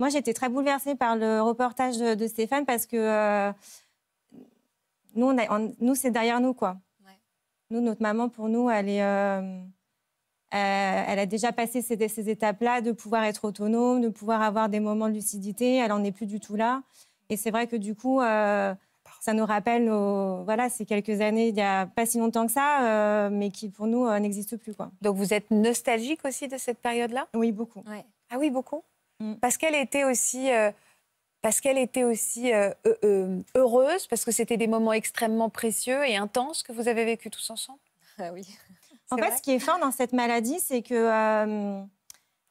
Moi, j'étais très bouleversée par le reportage de, Stéphane parce que euh, nous, on nous, c'est derrière nous, quoi. Nous, notre maman, pour nous, elle est. Euh, euh, elle a déjà passé ces, étapes-là de pouvoir être autonome, de pouvoir avoir des moments de lucidité. Elle n'en est plus du tout là. Et c'est vrai que du coup, ça nous rappelle voilà, ces quelques années, il n'y a pas si longtemps que ça, mais qui pour nous n'existent plus. Quoi. Donc vous êtes nostalgique aussi de cette période-là Oui, beaucoup. Ah oui, beaucoup Mm. Parce qu'elle était aussi, euh, parce qu'elle était aussi euh, euh, heureuse, parce que c'était des moments extrêmement précieux et intenses que vous avez vécu tous ensemble. Ah en fait, ce qui est fort dans cette maladie, c'est que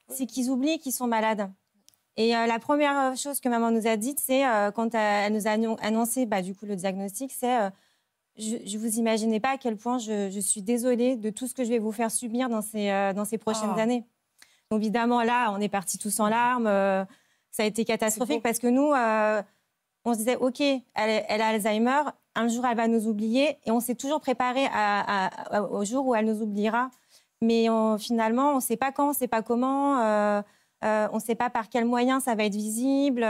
c'est qu'ils oublient qu'ils sont malades. Et la première chose que maman nous a dite, c'est quand elle nous a annoncé bah, du coup le diagnostic, c'est je ne vous imaginais pas à quel point je, suis désolée de tout ce que je vais vous faire subir dans ces, dans ces prochaines ah. années. Évidemment, là, on est parti tous en larmes. Euh, ça a été catastrophique parce que nous, euh, on se disait, OK, elle, a Alzheimer, un jour, elle va nous oublier. Et on s'est toujours préparé au jour où elle nous oubliera. Mais finalement, on ne sait pas quand, on ne sait pas comment, euh, on ne sait pas par quels moyens ça va être visible.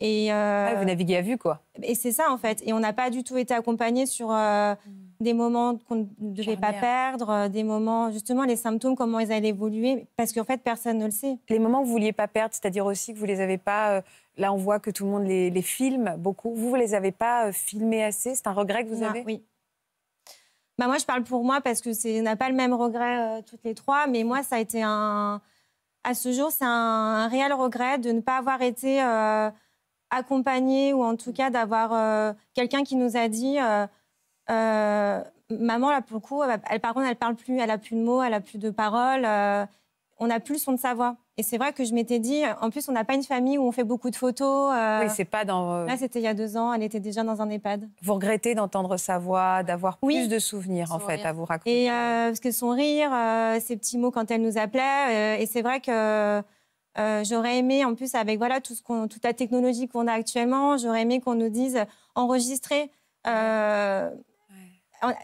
et, vous naviguez à vue, quoi. Et c'est ça, en fait. Et on n'a pas du tout été accompagné sur mm des moments qu'on ne devait pas perdre, euh, des moments, justement, les symptômes, comment ils allaient évoluer, parce qu'en fait, personne ne le sait. Les moments que vous ne vouliez pas perdre, c'est-à-dire aussi que vous ne les avez pas. Euh, là, on voit que tout le monde les, filme beaucoup. Vous, vous ne les avez pas euh, filmés assez C'est un regret que vous avez Oui. Bah, moi, je parle pour moi parce qu'on n'a pas le même regret toutes les trois, mais moi, ça a été un. À ce jour, c'est un, un, réel regret de ne pas avoir été accompagnée ou en tout cas d'avoir quelqu'un qui nous a dit euh, maman, là, pour le coup, elle, par contre, elle parle plus, elle a plus de mots, elle a plus de paroles. Euh, on n'a plus le son de sa voix. Et c'est vrai que je m'étais dit, en plus, on n'a pas une famille où on fait beaucoup de photos. Euh, oui, c'est pas dans. Là, c'était il y a deux ans, elle était déjà dans un EHPAD. Vous regrettez d'entendre sa voix, d'avoir plus de souvenirs, en fait, à vous raconter. Et parce que son rire, ses petits mots quand elle nous appelait. et c'est vrai que. j'aurais aimé, en plus, avec voilà, tout ce toute la technologie qu'on a actuellement, j'aurais aimé qu'on nous dise enregistrer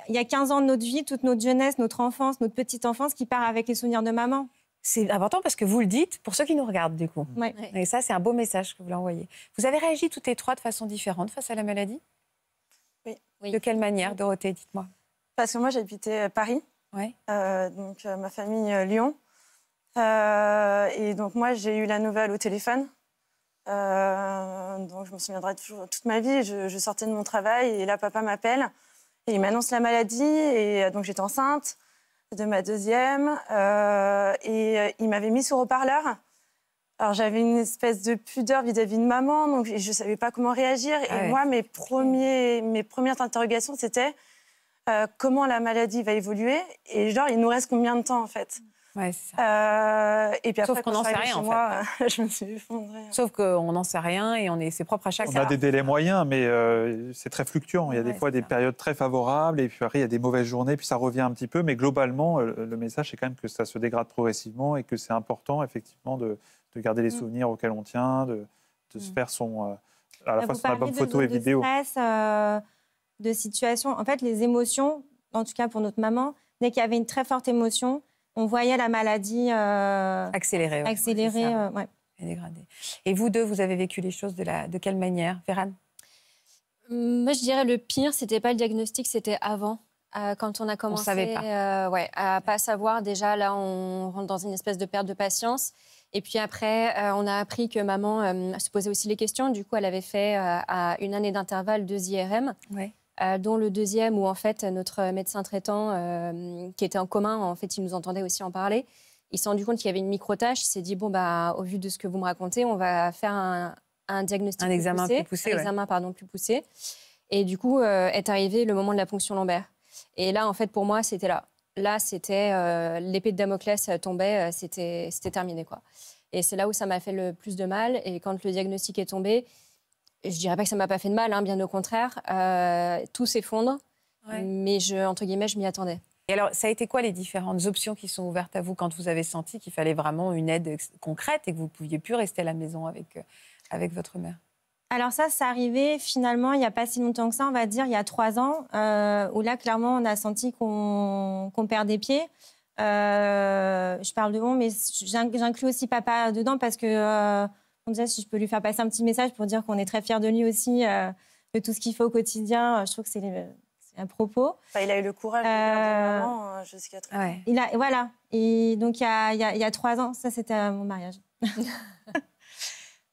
il y a 15 ans de notre vie, toute notre jeunesse, notre enfance, notre petite enfance qui part avec les souvenirs de maman. C'est important parce que vous le dites pour ceux qui nous regardent, du coup. Et ça, c'est un beau message que vous l'envoyez. Vous avez réagi toutes les trois de façon différente face à la maladie Oui. De quelle manière, Dorothée Dites-moi. Parce que moi, j'habitais Paris. Euh, donc, euh, ma famille, euh, Lyon. et donc, moi, j'ai eu la nouvelle au téléphone. donc, je me souviendrai toujours toute ma vie. je sortais de mon travail et là, papa m'appelle. Et il m'annonce la maladie et euh, donc j'étais enceinte de ma deuxième euh, et euh, il m'avait mis sur haut-parleur. Alors j'avais une espèce de pudeur vis-à-vis de maman, donc je ne savais pas comment réagir. et ah moi, mes, premières interrogations, c'était comment la maladie va évoluer et genre, il nous reste combien de temps en fait mm ça. Euh, et puis après, Sauf qu'on n'en sait rien. en moi, je me suis effondrée. Hein. Sauf qu'on n'en sait rien et on est, c'est propre à chaque. On a des délais moyens, mais euh, c'est très fluctuant. Il y a des fois des périodes très favorables et puis après, il y a des mauvaises journées, puis ça revient un petit peu. Mais globalement, euh, le message, c'est quand même que ça se dégrade progressivement et que c'est important, effectivement, de, garder les mm. souvenirs auxquels on tient, de, se mm. faire son, à la fois son album photo et de vidéo. Stress, de situation. En fait, les émotions, en tout cas pour notre maman, dès qu'il y avait une très forte émotion, on voyait la maladie euh, accélérée. Euh, Et dégradée. Et vous deux, vous avez vécu les choses de, la, de quelle manière, Ferran hum, Moi, je dirais le pire, c'était pas le diagnostic, c'était avant. Euh, quand on a commencé à ne pas. à pas savoir, déjà là, on rentre dans une espèce de perte de patience. Et puis après, on a appris que maman se posait aussi les questions. Du coup, elle avait fait à une année d'intervalle deux IRM. Ouais. Euh, dont le deuxième où en fait notre médecin traitant, euh, qui était en commun, en fait il nous entendait aussi en parler, il s'est rendu compte qu'il y avait une micro-tâche, il s'est dit, bon, bah, au vu de ce que vous me racontez, on va faire un, diagnostic un plus examen poussé, plus poussé. Un examen, pardon, plus poussé. Et du coup, euh, est arrivé le moment de la ponction lombaire. Et là, en fait, pour moi, c'était là. Là, c'était l'épée de Damoclès tombait, c'était terminé, quoi. Et c'est là où ça m'a fait le plus de mal. Et quand le diagnostic est tombé, je dirais pas que ça m'a pas fait de mal, hein, bien au contraire. Euh, tout s'effondre, mais je, entre guillemets, je m'y attendais. Et alors, ça a été quoi les différentes options qui sont ouvertes à vous quand vous avez senti qu'il fallait vraiment une aide concrète et que vous ne pouviez plus rester à la maison avec, euh, avec votre mère alors ça, c'est arrivé finalement il n'y a pas si longtemps que ça, on va dire, il y a trois ans, euh, où là, clairement, on a senti qu'on perd des pieds. je parle de bon, mais j'inclus aussi papa dedans parce que si je peux lui faire passer un petit message pour dire qu'on est très fiers de lui aussi, euh, de tout ce qu'il fait au quotidien, euh, je trouve que c'est un propos. il a eu le courage euh, jusqu'à très Il a, voilà. Et donc, il y a, trois ans, ça, c'était mon mariage.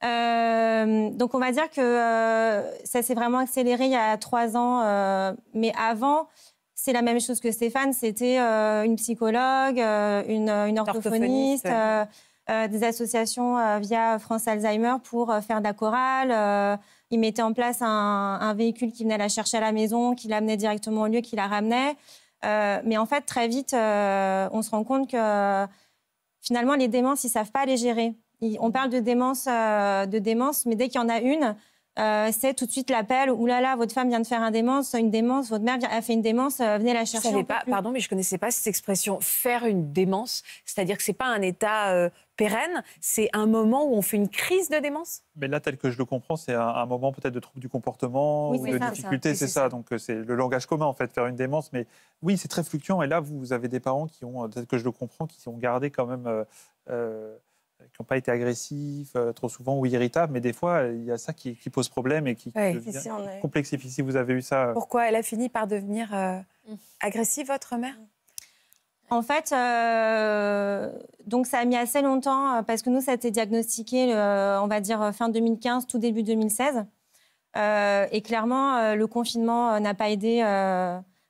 donc, on va dire que ça s'est vraiment accéléré il y a trois ans. mais avant, c'est la même chose que Stéphane. C'était une psychologue, une, une orthophoniste euh, des associations euh, via France Alzheimer pour euh, faire de la chorale. ils mettaient en place un, véhicule qui venait la chercher à la maison, qui l'amenait directement au lieu, qui la ramenait. mais en fait, très vite, on se rend compte que finalement, les démences, ils ne savent pas les gérer. On parle de démence, de démence mais dès qu'il y en a une, euh, c'est tout de suite l'appel « là là, votre femme vient de faire démence, une démence, votre mère a fait une démence, euh, venez la chercher ». Je pas, pardon, mais je connaissais pas cette expression « faire une démence », c'est-à-dire que c'est pas un état euh, pérenne, c'est un moment où on fait une crise de démence Mais là, tel que je le comprends, c'est un, moment peut-être de trouble du comportement ou de difficulté, c'est ça. Donc c'est le langage commun, en fait, faire une démence. Mais oui, c'est très fluctuant. Et là, vous, avez des parents qui ont, peut-être que je le comprends, qui ont gardé quand même qui n'ont pas été agressifs euh, trop souvent ou irritables, mais des fois, il y a ça qui, pose problème et qui, complexifie. Si vous avez eu ça. Euh, Pourquoi elle a fini par devenir euh, mm. agressive, votre mère En fait, donc ça a mis assez longtemps parce que nous, ça a été diagnostiqué, on va dire, fin 2015, tout début 2016. et clairement, le confinement n'a pas aidé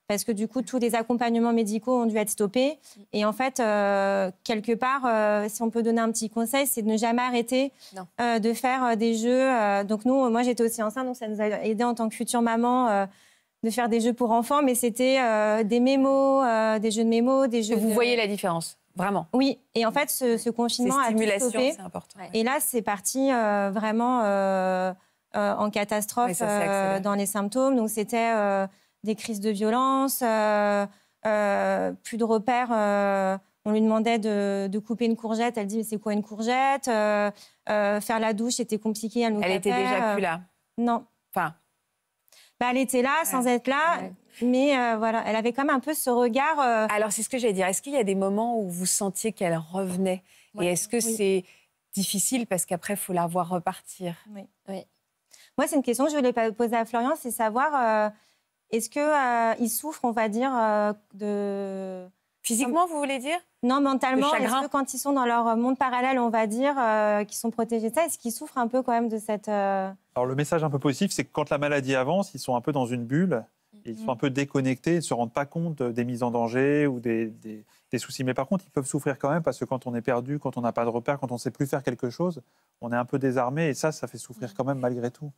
parce que du coup, tous les accompagnements médicaux ont dû être stoppés. Et en fait, euh, quelque part, euh, si on peut donner un petit conseil, c'est de ne jamais arrêter euh, de faire des jeux. donc nous, moi, j'étais aussi enceinte, donc ça nous a aidé en tant que future maman de faire des jeux pour enfants, mais c'était des mémos, des jeux de mémos, des jeux. Vous voyez la différence Vraiment. Oui, et en fait, ce, confinement a tout stoppé. Important, Et là, c'est parti vraiment en catastrophe dans les symptômes. Donc, c'était des crises de violence, euh, euh, plus de repères. Euh, on lui demandait de, couper une courgette, elle dit mais c'est quoi une courgette Faire la douche était compliqué, elle nous Elle était déjà plus là Non. Enfin bah, Elle était là sans être là, Mais voilà, elle avait quand même un peu ce regard. Alors, c'est ce que j'allais dire. Est-ce qu'il y a des moments où vous sentiez qu'elle revenait Et est-ce que c'est difficile parce qu'après, il faut la voir repartir oui. oui. Moi, c'est une question que je voulais poser à Florian c'est savoir est-ce qu'ils euh, souffrent, on va dire, euh, de... Physiquement, vous voulez dire Non, mentalement. Est-ce que quand ils sont dans leur monde parallèle, on va dire, euh, qu'ils sont protégés de ça, est-ce qu'ils souffrent un peu quand même de cette. Alors, le message un peu positif, c'est que quand la maladie avance, ils sont un peu dans une bulle, ils mm-hmm. sont un peu déconnectés, ils ne se rendent pas compte des mises en danger ou des, des, soucis. Mais par contre, ils peuvent souffrir quand même, parce que quand on est perdu, quand on n'a pas de repère, quand on ne sait plus faire quelque chose, on est un peu désarmé, et ça, ça fait souffrir mm. quand même malgré tout.